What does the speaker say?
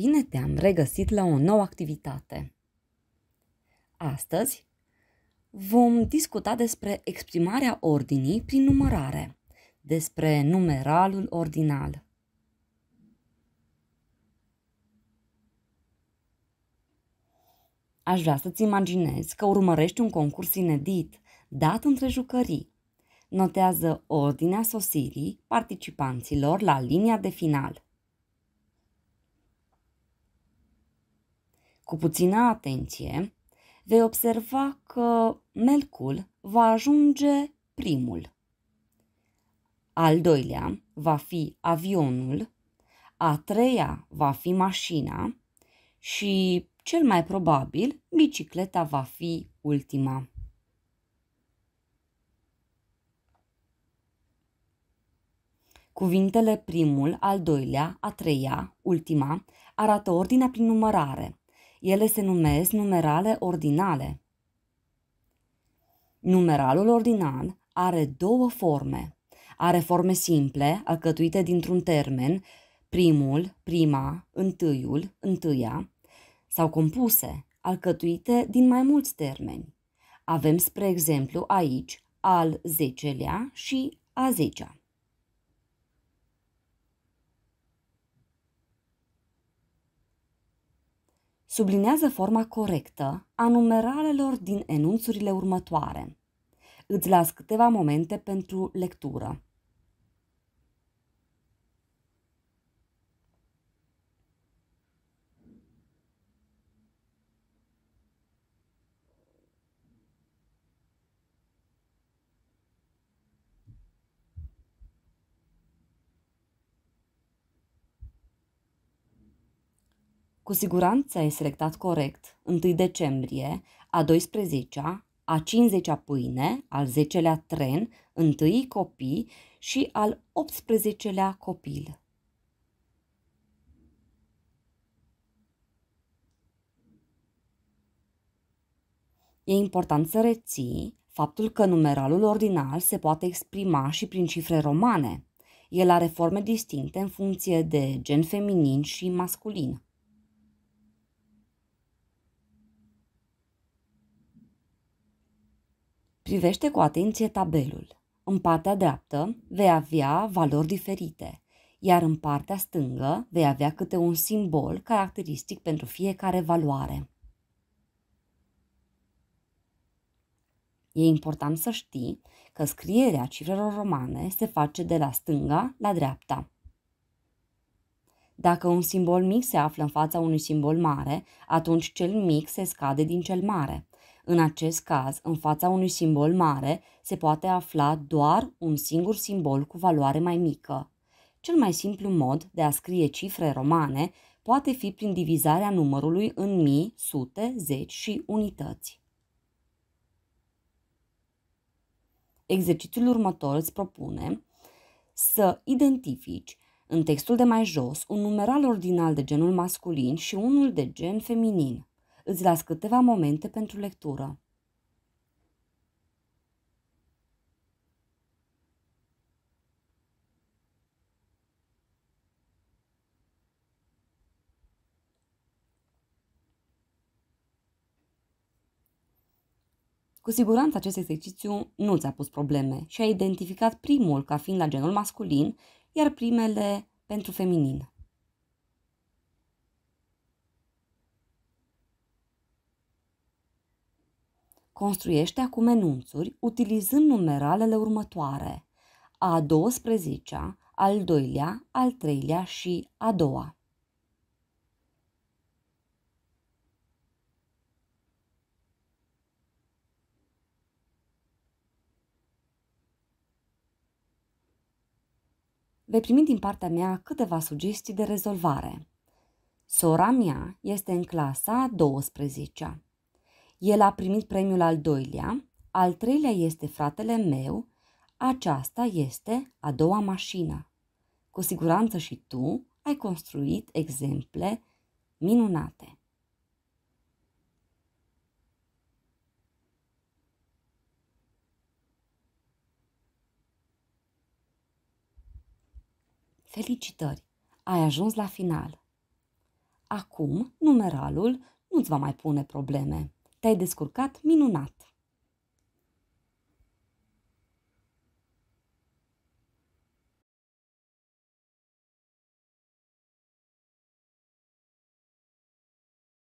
Bine te-am regăsit la o nouă activitate. Astăzi vom discuta despre exprimarea ordinii prin numărare, despre numeralul ordinal. Aș vrea să-ți imaginezi că urmărești un concurs inedit, dat între jucării. Notează ordinea sosirii participanților la linia de final – Cu puțină atenție, vei observa că melcul va ajunge primul. Al doilea va fi avionul, a treia va fi mașina și, cel mai probabil, bicicleta va fi ultima. Cuvintele primul, al doilea, a treia, ultima arată ordinea prin numărare, ele se numesc numerale ordinale. Numeralul ordinal are două forme. Are forme simple, alcătuite dintr-un termen, primul, prima, întâiul, întâia, sau compuse, alcătuite din mai mulți termeni. Avem, spre exemplu, aici al zecelea și a zecea. Sublinează forma corectă a numeralelor din enunțurile următoare. Îți las câteva momente pentru lectură. Cu siguranță ai selectat corect 1 decembrie, a 12-a, a 50-a pâine, al 10-lea tren, întâi copii și al 18-lea copil. E important să reții faptul că numeralul ordinal se poate exprima și prin cifre romane. El are forme distincte în funcție de gen feminin și masculin. Privește cu atenție tabelul. În partea dreaptă vei avea valori diferite, iar în partea stângă vei avea câte un simbol caracteristic pentru fiecare valoare. E important să știi că scrierea cifrelor romane se face de la stânga la dreapta. Dacă un simbol mic se află în fața unui simbol mare, atunci cel mic se scade din cel mare. În acest caz, în fața unui simbol mare, se poate afla doar un singur simbol cu valoare mai mică. Cel mai simplu mod de a scrie cifre romane poate fi prin divizarea numărului în mii, sute, zeci și unități. Exercițiul următor îți propune să identifici în textul de mai jos un numeral ordinal de genul masculin și unul de gen feminin. Îți las câteva momente pentru lectură. Cu siguranță acest exercițiu nu ți-a pus probleme și a identificat primul ca fiind la genul masculin, iar primele pentru feminin. Construiește acum enunțuri utilizând numeralele următoare a 12-a, al doilea, al treilea și a doua. Vei primi din partea mea câteva sugestii de rezolvare. Sora mea este în clasa 12 -a. El a primit premiul al doilea, al treilea este fratele meu, aceasta este a doua mașină. Cu siguranță și tu ai construit exemple minunate. Felicitări! Ai ajuns la final. Acum numeralul nu-ți va mai pune probleme. Te-ai descurcat minunat!